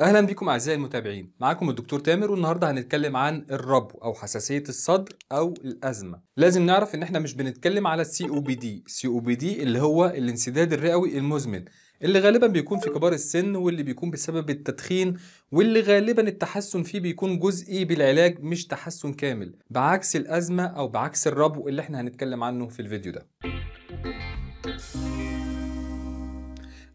اهلا بكم اعزائي المتابعين معاكم الدكتور تامر والنهارده هنتكلم عن الربو او حساسيه الصدر او الازمه لازم نعرف ان احنا مش بنتكلم على السي او بي دي السي او بي دي اللي هو الانسداد الرئوي المزمن اللي غالبا بيكون في كبار السن واللي بيكون بسبب التدخين واللي غالبا التحسن فيه بيكون جزئي بالعلاج مش تحسن كامل بعكس الازمه او بعكس الربو اللي احنا هنتكلم عنه في الفيديو ده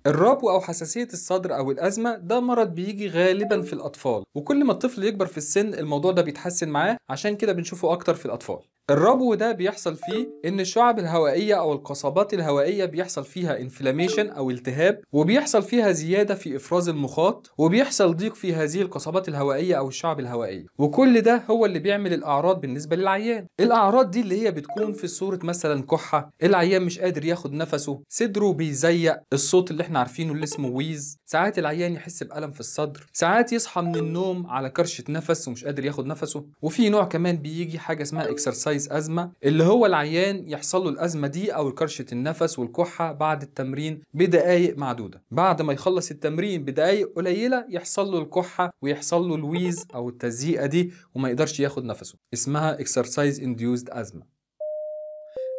الربو أو حساسية الصدر أو الأزمة ده مرض بيجي غالبا في الأطفال وكل ما الطفل يكبر في السن الموضوع ده بيتحسن معاه عشان كده بنشوفه أكتر في الأطفال الربو ده بيحصل فيه ان الشعب الهوائيه او القصبات الهوائيه بيحصل فيها انفلاميشن او التهاب وبيحصل فيها زياده في افراز المخاط وبيحصل ضيق في هذه القصبات الهوائيه او الشعب الهوائيه وكل ده هو اللي بيعمل الاعراض بالنسبه للعيان الاعراض دي اللي هي بتكون في صوره مثلا كحه العيان مش قادر ياخد نفسه صدره بيزيق الصوت اللي احنا عارفينه اللي اسمه ويز ساعات العيان يحس بالم في الصدر ساعات يصحى من النوم على كرشه نفس ومش قادر ياخد نفسه وفي نوع كمان بيجي حاجه اسمها اكسرسايز عايز أزمة اللي هو العيان يحصل له الأزمة دي أو كرشة النفس والكحة بعد التمرين بدقايق معدودة بعد ما يخلص التمرين بدقايق قليلة يحصل له الكحة ويحصل له الويز أو التزييقة دي وما يقدرش ياخد نفسه اسمها exercise induced asthma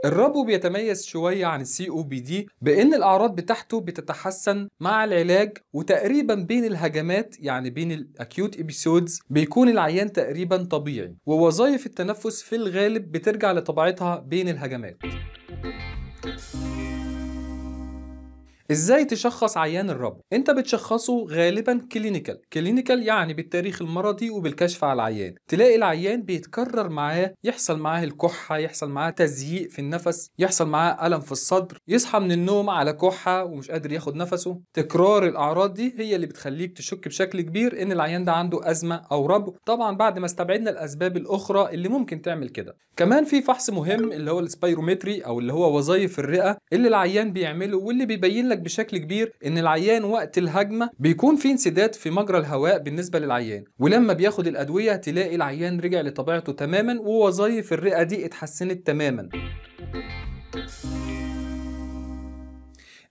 الربو بيتميز شوية عن السي او بي دي بان الاعراض بتاعته بتتحسن مع العلاج وتقريبا بين الهجمات يعني بين الاكيوت ابيسودز بيكون العيان تقريبا طبيعي ووظائف التنفس في الغالب بترجع لطبيعتها بين الهجمات ازاي تشخص عيان الربو انت بتشخصه غالبا كلينيكال كلينيكال يعني بالتاريخ المرضي وبالكشف على العيان تلاقي العيان بيتكرر معاه يحصل معاه الكحه يحصل معاه تزييق في النفس يحصل معاه الم في الصدر يصحى من النوم على كحه ومش قادر ياخد نفسه تكرار الاعراض دي هي اللي بتخليك تشك بشكل كبير ان العيان ده عنده ازمه او ربو طبعا بعد ما استبعدنا الاسباب الاخرى اللي ممكن تعمل كده كمان في فحص مهم اللي هو السبايرومتري او اللي هو وظايف الرئه اللي العيان بيعمله واللي بيبين لك بشكل كبير ان العيان وقت الهجمه بيكون في انسداد في مجرى الهواء بالنسبه للعيان ولما بياخد الادويه تلاقي العيان رجع لطبيعته تماما ووظائف الرئه دي اتحسنت تماما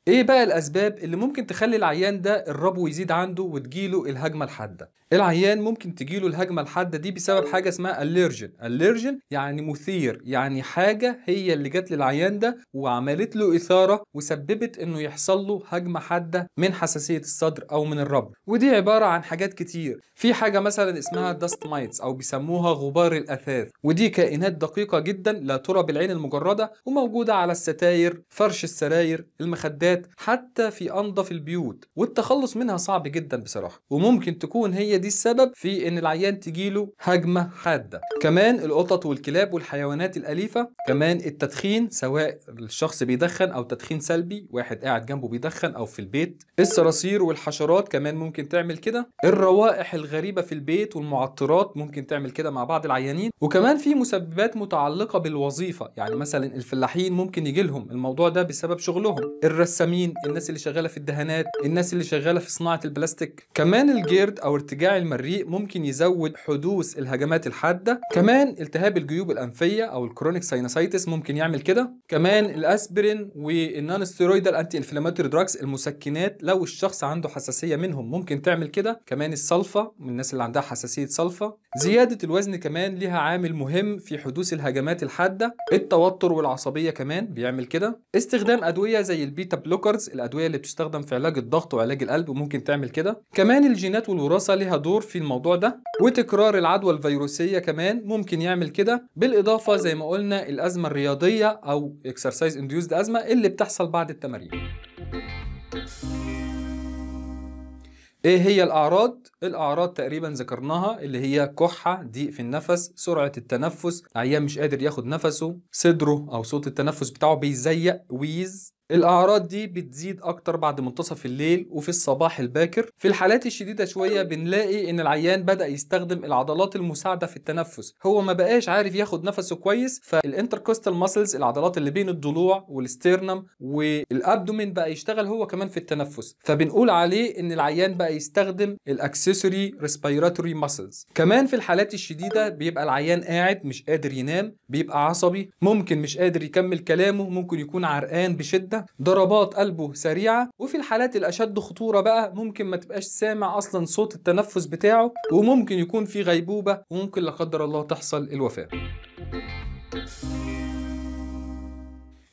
ايه بقى الاسباب اللي ممكن تخلي العيان ده الربو يزيد عنده وتجيله الهجمه الحاده العيان ممكن تجي له الهجمه الحاده دي بسبب حاجه اسمها الليرجن الليرجن يعني مثير يعني حاجه هي اللي جت للعيان ده وعملت له اثاره وسببت انه يحصل له هجمه حاده من حساسيه الصدر او من الربر ودي عباره عن حاجات كتير في حاجه مثلا اسمها داست مايتس او بيسموها غبار الاثاث ودي كائنات دقيقه جدا لا ترى بالعين المجرده وموجوده على الستاير فرش السراير المخدات حتى في انظف البيوت والتخلص منها صعب جدا بصراحه وممكن تكون هي دي السبب في ان العيان تجيله هجمه حاده كمان القطط والكلاب والحيوانات الاليفه كمان التدخين سواء الشخص بيدخن او تدخين سلبي واحد قاعد جنبه بيدخن او في البيت الصراصير والحشرات كمان ممكن تعمل كده الروائح الغريبه في البيت والمعطرات ممكن تعمل كده مع بعض العيانين وكمان في مسببات متعلقه بالوظيفه يعني مثلا الفلاحين ممكن يجي لهم الموضوع ده بسبب شغلهم الرسامين الناس اللي شغاله في الدهانات الناس اللي شغاله في صناعه البلاستيك كمان الجيرد او ارتجاع المريء ممكن يزود حدوث الهجمات الحاده كمان التهاب الجيوب الانفيه او الكرونيك ساينسايتس ممكن يعمل كده كمان الاسبرين والنون ستيرويدال انتي انفلاماتوري دراجز المسكنات لو الشخص عنده حساسيه منهم ممكن تعمل كده كمان الصلفه من الناس اللي عندها حساسيه صلفه زياده الوزن كمان ليها عامل مهم في حدوث الهجمات الحاده التوتر والعصبيه كمان بيعمل كده استخدام ادويه زي البيتا بلوكرز الادويه اللي بتستخدم في علاج الضغط وعلاج القلب ممكن تعمل كده كمان الجينات والوراثه ليها دور في الموضوع ده وتكرار العدوى الفيروسيه كمان ممكن يعمل كده بالاضافه زي ما قلنا الازمه الرياضيه او اكسرسايز انديوزد ازمه اللي بتحصل بعد التمارين ايه هي الاعراض الاعراض تقريبا ذكرناها اللي هي كحه ضيق في النفس سرعه التنفس عيان مش قادر ياخد نفسه صدره او صوت التنفس بتاعه بيزيق ويز الأعراض دي بتزيد أكتر بعد منتصف الليل وفي الصباح الباكر في الحالات الشديدة شوية بنلاقي إن العيان بدأ يستخدم العضلات المساعدة في التنفس هو ما بقاش عارف ياخد نفسه كويس فالانتركوستال ماسلز العضلات اللي بين الضلوع والستيرنم والأبدومين بقى يشتغل هو كمان في التنفس فبنقول عليه إن العيان بقى يستخدم الأكسسوري ريسبيراتوري ماسلز كمان في الحالات الشديدة بيبقى العيان قاعد مش قادر ينام بيبقى عصبي ممكن مش قادر يكمل كلامه ممكن يكون عرقان بشدة ضربات قلبه سريعه وفي الحالات الاشد خطوره بقى ممكن ما تبقاش سامع اصلا صوت التنفس بتاعه وممكن يكون في غيبوبه وممكن لا قدر الله تحصل الوفاه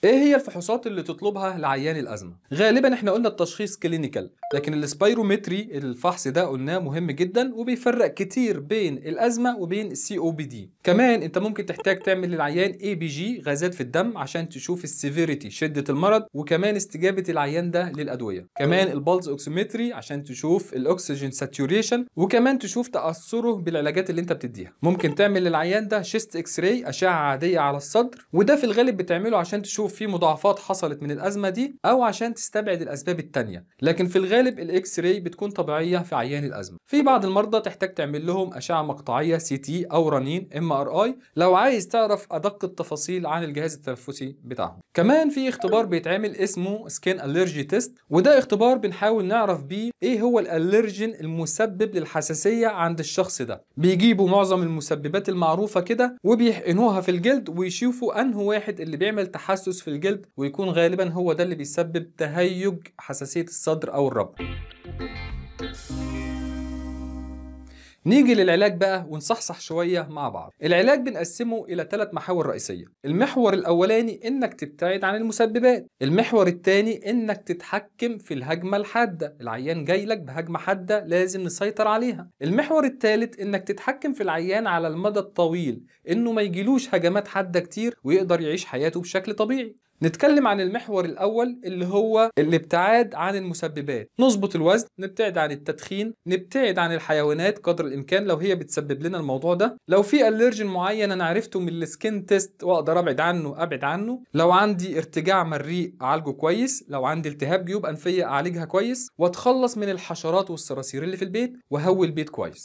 ايه هي الفحوصات اللي تطلبها لعيان الازمه غالبا احنا قلنا التشخيص كلينيكال لكن السبايرومتري الفحص ده قلناه مهم جدا وبيفرق كتير بين الازمه وبين السي او بي دي كمان انت ممكن تحتاج تعمل للعيان اي بي جي غازات في الدم عشان تشوف السيفيريتي شده المرض وكمان استجابه العيان ده للادويه كمان البلز اوكسيمتري عشان تشوف الاكسجين ساتوريشن وكمان تشوف تاثره بالعلاجات اللي انت بتديها ممكن تعمل للعيان ده شيست اكس راي اشعه عاديه على الصدر وده في الغالب بتعمله عشان تشوف في مضاعفات حصلت من الازمه دي او عشان تستبعد الاسباب الثانيه لكن في الغالب الاكس راي بتكون طبيعيه في عيان الازمه في بعض المرضى تحتاج تعمل لهم اشعه مقطعيه سي تي او رنين ام ار اي لو عايز تعرف ادق التفاصيل عن الجهاز التنفسي بتاعهم كمان في اختبار بيتعمل اسمه سكين الرجي تيست وده اختبار بنحاول نعرف بيه ايه هو الالرجين المسبب للحساسيه عند الشخص ده بيجيبوا معظم المسببات المعروفه كده وبيحقنوها في الجلد ويشوفوا انه واحد اللي بيعمل تحسس يحدث في الجلد ويكون غالبا هو ده اللي بيسبب تهيج حساسية الصدر أو الربو نيجي للعلاج بقى ونصحصح شويه مع بعض العلاج بنقسمه الى ثلاث محاور رئيسيه المحور الاولاني انك تبتعد عن المسببات المحور الثاني انك تتحكم في الهجمه الحاده العيان جاي لك بهجمه حاده لازم نسيطر عليها المحور الثالث انك تتحكم في العيان على المدى الطويل انه ما يجيلوش هجمات حاده كتير ويقدر يعيش حياته بشكل طبيعي نتكلم عن المحور الأول اللي هو الابتعاد عن المسببات نظبط الوزن نبتعد عن التدخين نبتعد عن الحيوانات قدر الإمكان لو هي بتسبب لنا الموضوع ده لو في الرجن معين أنا عرفته من السكين تيست وأقدر أبعد عنه أبعد عنه لو عندي ارتجاع مريء أعالجه كويس لو عندي التهاب جيوب أنفية أعالجها كويس وأتخلص من الحشرات والصراصير اللي في البيت وهوي البيت كويس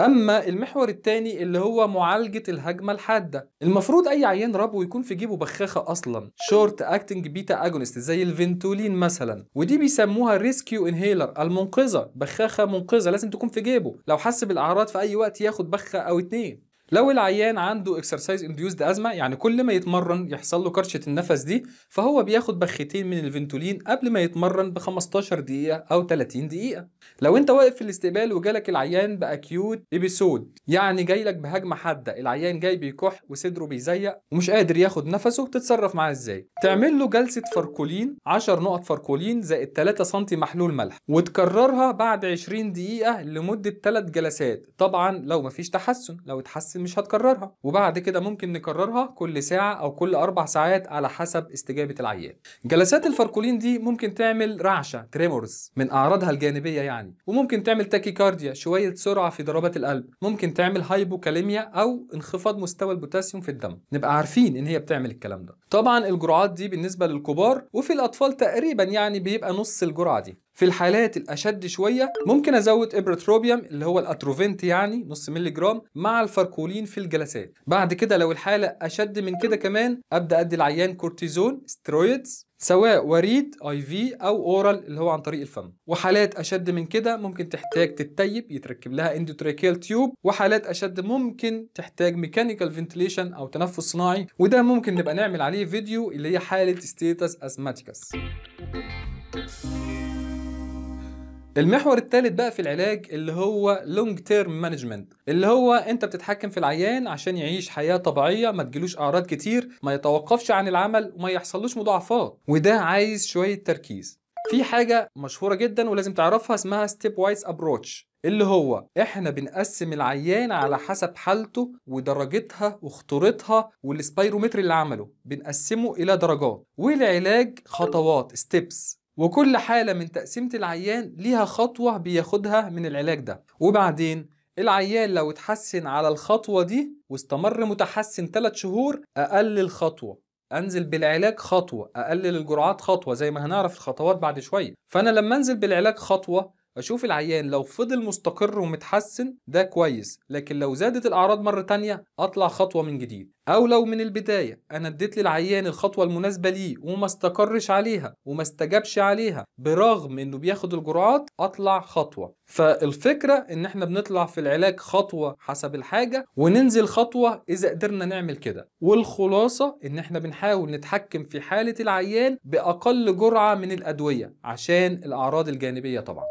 اما المحور الثاني اللي هو معالجه الهجمه الحاده المفروض اي عيان ربو يكون في جيبه بخاخه اصلا شورت اكتنج بيتا اجونست زي الفنتولين مثلا ودي بيسموها ريسكيو انهيلر المنقذه بخاخه منقذه لازم تكون في جيبه لو حس بالاعراض في اي وقت ياخد بخه او اتنين لو العيان عنده اكسرسايز انديوزد ازمه يعني كل ما يتمرن يحصل له كرشه النفس دي فهو بياخد بختين من الفنتولين قبل ما يتمرن ب 15 دقيقه او 30 دقيقه لو انت واقف في الاستقبال وجالك العيان باكيوت ابيسود يعني جاي لك بهجمه حاده العيان جاي بيكح وصدره بيزيق ومش قادر ياخد نفسه تتصرف معاه ازاي تعمل له جلسه فاركولين 10 نقط فاركولين زائد 3 سم محلول ملح وتكررها بعد 20 دقيقه لمده 3 جلسات طبعا لو مفيش تحسن لو اتحسن مش هتكررها وبعد كده ممكن نكررها كل ساعة أو كل أربع ساعات على حسب استجابة العيان جلسات الفركولين دي ممكن تعمل رعشة تريمورز من أعراضها الجانبية يعني وممكن تعمل تاكيكارديا شوية سرعة في ضربات القلب ممكن تعمل هايبوكاليميا أو انخفاض مستوى البوتاسيوم في الدم نبقى عارفين إن هي بتعمل الكلام ده طبعا الجرعات دي بالنسبة للكبار وفي الأطفال تقريبا يعني بيبقى نص الجرعة دي في الحالات الاشد شويه ممكن ازود ابره روبيوم اللي هو الاتروفنت يعني نص مللي جرام مع الفاركولين في الجلسات بعد كده لو الحاله اشد من كده كمان ابدا ادي العيان كورتيزون سترويدز سواء وريد اي في او اورال اللي هو عن طريق الفم وحالات اشد من كده ممكن تحتاج تتيب يتركب لها اندوتراكيال تيوب وحالات اشد ممكن تحتاج ميكانيكال فنتليشن او تنفس صناعي وده ممكن نبقى نعمل عليه فيديو اللي هي حاله ستيتس اسماتيكاس المحور الثالث بقى في العلاج اللي هو لونج تيرم مانجمنت اللي هو انت بتتحكم في العيان عشان يعيش حياه طبيعيه ما تجيلوش اعراض كتير ما يتوقفش عن العمل وما يحصلوش مضاعفات وده عايز شويه تركيز في حاجه مشهوره جدا ولازم تعرفها اسمها ستيب وايز ابروتش اللي هو احنا بنقسم العيان على حسب حالته ودرجتها وخطورتها والسبايرومتر اللي عمله بنقسمه الى درجات والعلاج خطوات ستيبس وكل حالة من تقسيمة العيان ليها خطوة بياخدها من العلاج ده وبعدين العيان لو اتحسن على الخطوة دي واستمر متحسن 3 شهور أقلل خطوة انزل بالعلاج خطوه اقلل الجرعات خطوه زي ما هنعرف الخطوات بعد شويه فانا لما انزل بالعلاج خطوه اشوف العيان لو فضل مستقر ومتحسن ده كويس لكن لو زادت الاعراض مره تانية اطلع خطوه من جديد او لو من البدايه انا اديت للعيان الخطوه المناسبه ليه وما استقرش عليها وما استجابش عليها برغم انه بياخد الجرعات اطلع خطوه فالفكره ان احنا بنطلع في العلاج خطوه حسب الحاجه وننزل خطوه اذا قدرنا نعمل كده والخلاصه ان احنا بنحاول نتحكم في حاله العيان باقل جرعه من الادويه عشان الاعراض الجانبيه طبعا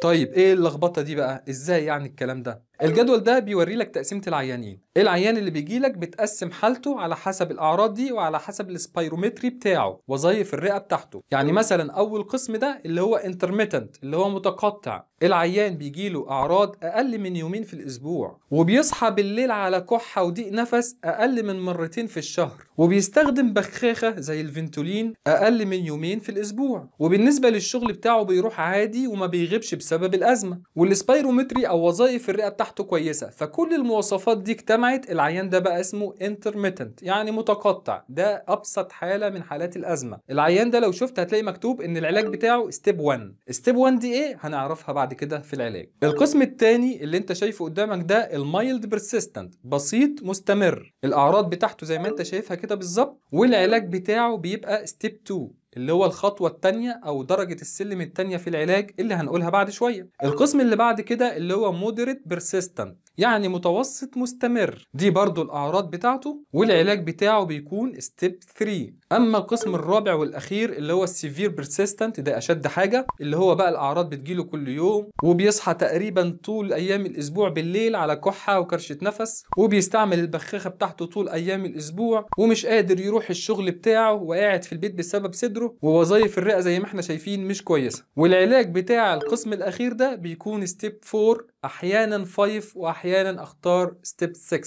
طيب ايه اللخبطه دي بقى ازاي يعني الكلام ده الجدول ده بيوري لك تقسيمه العيانين العيان اللي بيجي لك بتقسم حالته على حسب الاعراض دي وعلى حسب السبيرومتري بتاعه وظايف الرئه بتاعته يعني مثلا اول قسم ده اللي هو انترميتنت اللي هو متقطع العيان بيجي له اعراض اقل من يومين في الاسبوع وبيصحى بالليل على كحه وضيق نفس اقل من مرتين في الشهر وبيستخدم بخاخه زي الفنتولين اقل من يومين في الاسبوع وبالنسبه للشغل بتاعه بيروح عادي وما بيغيبش بسبب الازمه والسبيرومتري او وظائف الرئه بتاعته بتاعته كويسه فكل المواصفات دي اجتمعت العيان ده بقى اسمه intermittent يعني متقطع ده ابسط حاله من حالات الازمه العيان ده لو شفت هتلاقي مكتوب ان العلاج بتاعه ستيب 1 ستيب 1 دي ايه هنعرفها بعد كده في العلاج القسم الثاني اللي انت شايفه قدامك ده المايلد بيرسيستنت بسيط مستمر الاعراض بتاعته زي ما انت شايفها كده بالظبط والعلاج بتاعه بيبقى ستيب 2 اللي هو الخطوة التانية أو درجة السلم التانية في العلاج اللي هنقولها بعد شوية القسم اللي بعد كده اللي هو moderate persistent يعني متوسط مستمر دي برضو الأعراض بتاعته والعلاج بتاعه بيكون ستيب 3 أما القسم الرابع والأخير اللي هو السيفير بيرسيستنت ده أشد حاجة اللي هو بقى الأعراض بتجيله كل يوم وبيصحى تقريبا طول أيام الأسبوع بالليل على كحة وكرشة نفس وبيستعمل البخاخة بتاعته طول أيام الأسبوع ومش قادر يروح الشغل بتاعه وقاعد في البيت بسبب صدره ووظائف الرئة زي ما احنا شايفين مش كويسة والعلاج بتاع القسم الأخير ده بيكون ستيب 4 أحيانا 5 وأحيانا احيانا اختار ستيب 6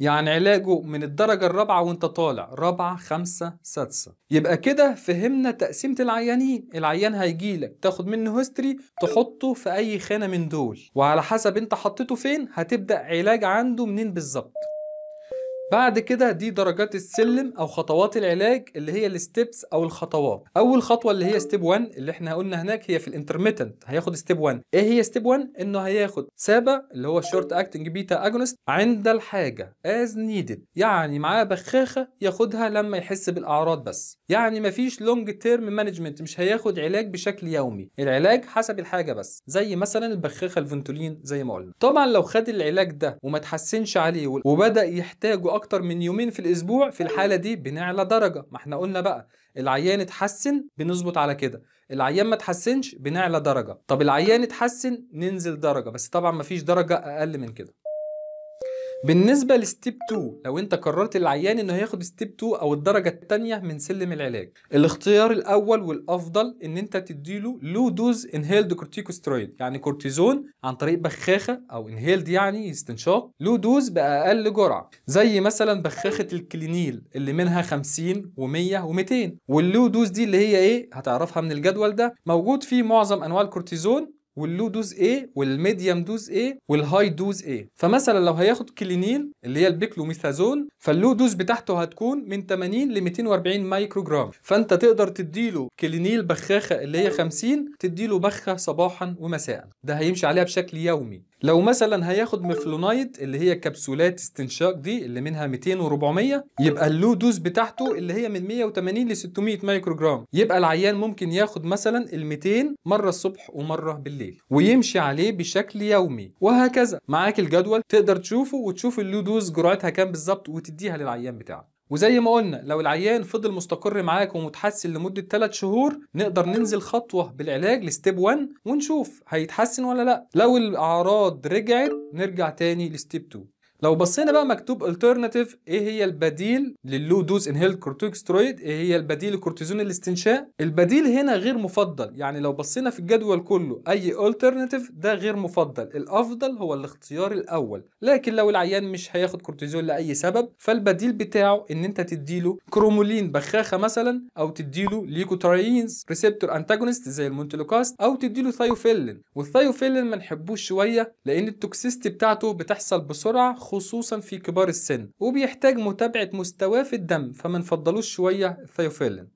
يعني علاجه من الدرجة الرابعة وانت طالع رابعة خمسة سادسة يبقى كده فهمنا تقسيمة العيانين العيان هيجيلك تاخد منه هيستوري تحطه في أي خانة من دول وعلى حسب انت حطيته فين هتبدأ علاج عنده منين بالظبط بعد كده دي درجات السلم او خطوات العلاج اللي هي الستبس او الخطوات اول خطوه اللي هي ستيب 1 اللي احنا قلنا هناك هي في الانترميتنت هياخد ستيب 1 ايه هي ستيب 1 انه هياخد سابا اللي هو الشورت اكتنج بيتا اجونست عند الحاجه از نيدد يعني معاه بخاخه ياخدها لما يحس بالاعراض بس يعني مفيش لونج تيرم مانجمنت مش هياخد علاج بشكل يومي العلاج حسب الحاجه بس زي مثلا البخاخه الفنتولين زي ما قلنا طبعا لو خد العلاج ده وما تحسنش عليه وبدا يحتاجه اكتر من يومين في الاسبوع في الحاله دي بنعلى درجه ما احنا قلنا بقى العيان اتحسن بنظبط على كده العيان ما اتحسنش بنعلى درجه طب العيان اتحسن ننزل درجه بس طبعا ما فيش درجه اقل من كده بالنسبة لستيب 2 لو انت قررت العيان انه هياخد ستيب 2 او الدرجة الثانية من سلم العلاج الاختيار الاول والافضل ان انت تديله لو دوز انهيلد كورتيكوسترويد يعني كورتيزون عن طريق بخاخة او انهيلد يعني استنشاق لو دوز باقل جرعة زي مثلا بخاخة الكلينيل اللي منها 50 و100 و200 واللو دوز دي اللي هي ايه هتعرفها من الجدول ده موجود فيه معظم انواع الكورتيزون واللو دوز ايه والميديم دوز ايه والهاي دوز ايه فمثلا لو هياخد كلينيل اللي هي البيكلوميثازون فاللو دوز بتاعته هتكون من 80 ل 240 مايكرو جرام فانت تقدر تديله كلينيل بخاخه اللي هي 50 تديله بخه صباحا ومساء ده هيمشي عليها بشكل يومي لو مثلا هياخد ميفلونايد اللي هي كبسولات استنشاق دي اللي منها 200 و400 يبقى اللو دوز بتاعته اللي هي من 180 ل 600 مايكرو جرام يبقى العيان ممكن ياخد مثلا ال 200 مره الصبح ومره بالليل ويمشي عليه بشكل يومي وهكذا معاك الجدول تقدر تشوفه وتشوف اللو دوز جرعتها كام بالظبط وتديها للعيان بتاعك وزي ما قلنا لو العيان فضل مستقر معاك ومتحسن لمدة 3 شهور نقدر ننزل خطوة بالعلاج لستيب 1 ونشوف هيتحسن ولا لا لو الأعراض رجعت نرجع تاني لستيب 2 لو بصينا بقى مكتوب الترناتيف ايه هي البديل للو دوز انهيلد كورتيكسترويد ايه هي البديل لكورتيزون الاستنشاء البديل هنا غير مفضل يعني لو بصينا في الجدول كله اي الترناتيف ده غير مفضل الافضل هو الاختيار الاول لكن لو العيان مش هياخد كورتيزون لاي سبب فالبديل بتاعه ان انت تديله كرومولين بخاخه مثلا او تديله ليكوتراينز ريسبتور انتاجونست زي المونتلوكاست او تديله ثايوفيلين والثايوفيلين ما نحبوش شويه لان التوكسيستي بتاعته بتحصل بسرعه خصوصا في كبار السن وبيحتاج متابعة مستواه في الدم فما نفضلوش شوية الثيوفيلين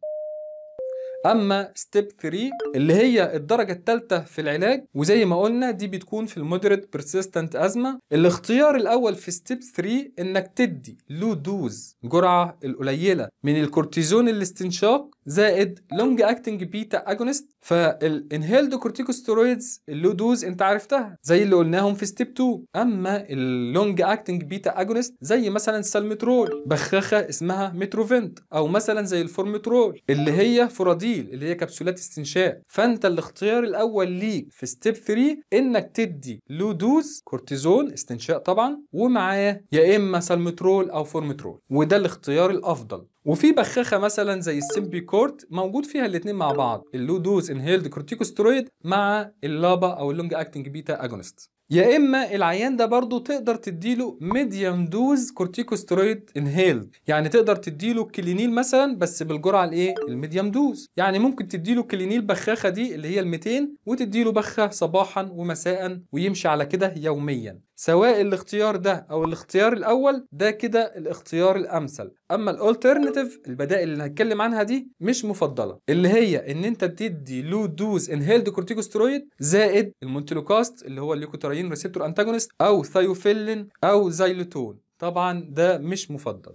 اما ستيب 3 اللي هي الدرجه الثالثه في العلاج وزي ما قلنا دي بتكون في المودريت بيرسيستنت ازمه الاختيار الاول في ستيب 3 انك تدي لو دوز جرعه القليله من الكورتيزون الاستنشاق زائد لونج اكتنج بيتا اجونست فالانهيلد كورتيكوسترويدز اللو دوز انت عرفتها زي اللي قلناهم في ستيب 2 اما اللونج اكتنج بيتا اجونست زي مثلا السالمترول بخاخه اسمها متروفنت او مثلا زي الفورمترول اللي هي فراديل اللي هي كبسولات استنشاء فانت الاختيار الاول ليك في ستيب 3 انك تدي لو دوز كورتيزون استنشاء طبعا ومعاه يا اما سالمترول او فورمترول وده الاختيار الافضل وفي بخاخه مثلا زي السيمبي كورت موجود فيها الاثنين مع بعض اللو دوز انهيلد كورتيكوسترويد مع اللابا او اللونج اكتنج بيتا اجونست يا اما العيان ده برضه تقدر تديله ميديوم دوز كورتيكوسترويد انهيل يعني تقدر تديله كلينيل مثلا بس بالجرعه الايه الميديوم دوز يعني ممكن تديله كلينيل بخاخه دي اللي هي ال 200 وتديله بخه صباحا ومساء ويمشي على كده يوميا سواء الاختيار ده او الاختيار الاول ده كده الاختيار الامثل اما الالترناتيف البدائل اللي هتكلم عنها دي مش مفضله اللي هي ان انت تدي لو دوز انهيلد كورتيكوسترويد زائد المونتلوكاست اللي هو الليكوترايين الدوبامين ريسبتور انتاجونست او ثايوفيلين او زيلوتون طبعا ده مش مفضل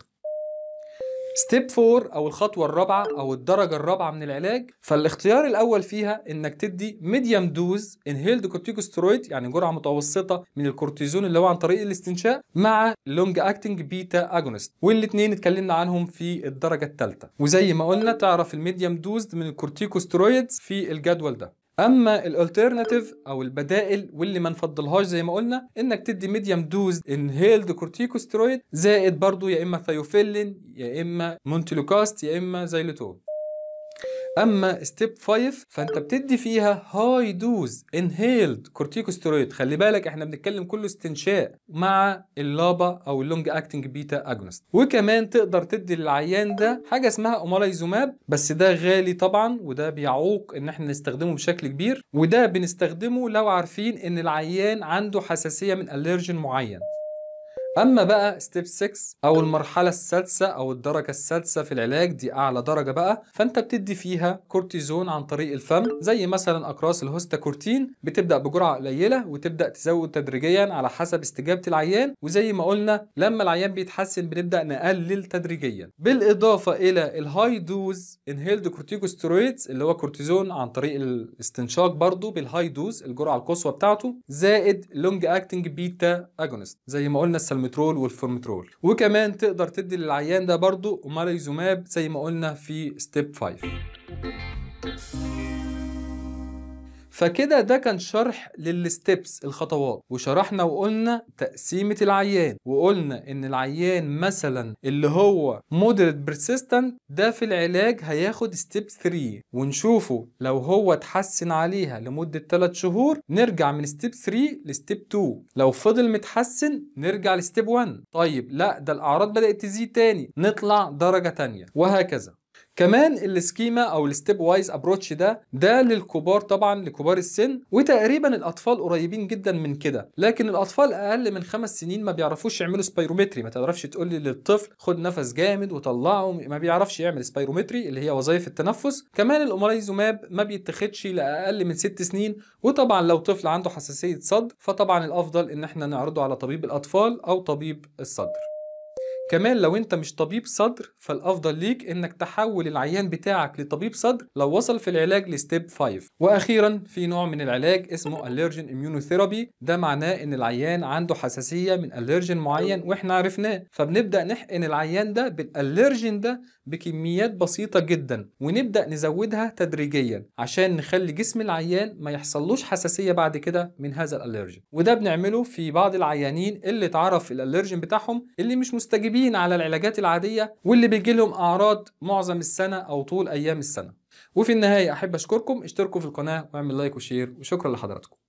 ستيب 4 او الخطوه الرابعه او الدرجه الرابعه من العلاج فالاختيار الاول فيها انك تدي ميديم دوز انهيلد كورتيكوسترويد يعني جرعه متوسطه من الكورتيزون اللي هو عن طريق الاستنشاء مع لونج اكتنج بيتا اجونست والاثنين اتكلمنا عنهم في الدرجه الثالثه وزي ما قلنا تعرف الميديم دوز من الكورتيكوسترويد في الجدول ده اما الالترناتيف او البدائل واللي ما نفضلهاش زي ما قلنا انك تدي ميديم دوز انهيلد كورتيكوسترويد زائد برضو يا اما ثيوفيلين يا اما مونتلوكاست يا اما زيلوتوب اما ستيب 5 فانت بتدي فيها هاي دوز انهيلد كورتيكوستيرويد خلي بالك احنا بنتكلم كله استنشاء مع اللابا او اللونج اكتنج بيتا اجونست وكمان تقدر تدي للعيان ده حاجه اسمها اوماليزوماب بس ده غالي طبعا وده بيعوق ان احنا نستخدمه بشكل كبير وده بنستخدمه لو عارفين ان العيان عنده حساسيه من الرجن معين اما بقى ستيب 6 او المرحله السادسه او الدرجه السادسه في العلاج دي اعلى درجه بقى فانت بتدي فيها كورتيزون عن طريق الفم زي مثلا اقراص الهوستاكورتين بتبدا بجرعه قليله وتبدا تزود تدريجيا على حسب استجابه العيان وزي ما قلنا لما العيان بيتحسن بنبدا نقلل تدريجيا بالاضافه الى الهاي دوز انهيلد كورتيكوستيرويدز اللي هو كورتيزون عن طريق الاستنشاق برضو بالهاي دوز الجرعه القصوى بتاعته زائد لونج اكتنج بيتا اجونست زي ما قلنا السلم الالمترول والفورمترول وكمان تقدر تدي للعيان ده برضو ماليزوماب زي ما قلنا في ستيب 5 فكده ده كان شرح للستبس الخطوات وشرحنا وقلنا تقسيمة العيان وقلنا ان العيان مثلا اللي هو مودريت بيرسيستنت ده في العلاج هياخد ستيب 3 ونشوفه لو هو اتحسن عليها لمدة 3 شهور نرجع من ستيب 3 لستيب 2 لو فضل متحسن نرجع لستيب 1 طيب لا ده الاعراض بدأت تزيد تاني نطلع درجة تانية وهكذا كمان السكيما او الستيب وايز ابروتش ده ده للكبار طبعا لكبار السن وتقريبا الاطفال قريبين جدا من كده لكن الاطفال اقل من خمس سنين ما بيعرفوش يعملوا سبيرومتري ما تعرفش تقول لي للطفل خد نفس جامد وطلعه ما بيعرفش يعمل سبيرومتري اللي هي وظائف التنفس كمان الاوميزوماب ما بيتاخدش لاقل من ست سنين وطبعا لو طفل عنده حساسيه صدر فطبعا الافضل ان احنا نعرضه على طبيب الاطفال او طبيب الصدر كمان لو انت مش طبيب صدر فالافضل ليك انك تحول العيان بتاعك لطبيب صدر لو وصل في العلاج لستيب 5 واخيرا في نوع من العلاج اسمه allergen immunotherapy ده معناه ان العيان عنده حساسيه من allergen معين واحنا عرفناه فبنبدا نحقن العيان ده بالallergen ده بكميات بسيطه جدا ونبدا نزودها تدريجيا عشان نخلي جسم العيان ما يحصلوش حساسيه بعد كده من هذا الالرجين وده بنعمله في بعض العيانين اللي اتعرف الالرجين بتاعهم اللي مش مستجيب مواكبين على العلاجات العادية واللي بيجي لهم أعراض معظم السنة أو طول أيام السنة وفي النهاية أحب أشكركم اشتركوا في القناة واعمل لايك وشير وشكرا لحضراتكم